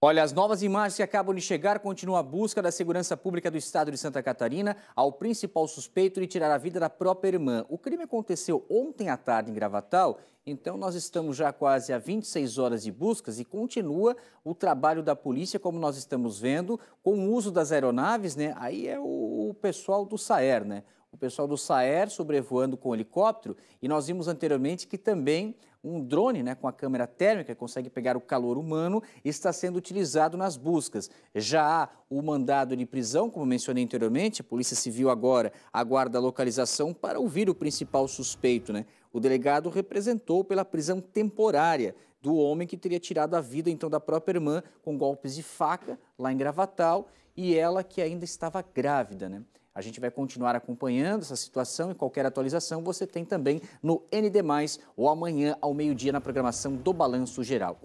Olha, as novas imagens que acabam de chegar continuam a busca da segurança pública do estado de Santa Catarina ao principal suspeito de tirar a vida da própria irmã. O crime aconteceu ontem à tarde em Gravatal, então nós estamos já quase a 26 horas de buscas e continua o trabalho da polícia, como nós estamos vendo, com o uso das aeronaves, né? Aí é o pessoal do SAER, né? o pessoal do SAER sobrevoando com helicóptero e nós vimos anteriormente que também um drone né, com a câmera térmica consegue pegar o calor humano está sendo utilizado nas buscas. Já há o mandado de prisão, como mencionei anteriormente, a Polícia Civil agora aguarda a localização para ouvir o principal suspeito. Né? O delegado representou pela prisão temporária do homem que teria tirado a vida então da própria irmã com golpes de faca lá em Gravatal e ela que ainda estava grávida, né? A gente vai continuar acompanhando essa situação e qualquer atualização você tem também no ND+, ou amanhã ao meio-dia na programação do Balanço Geral.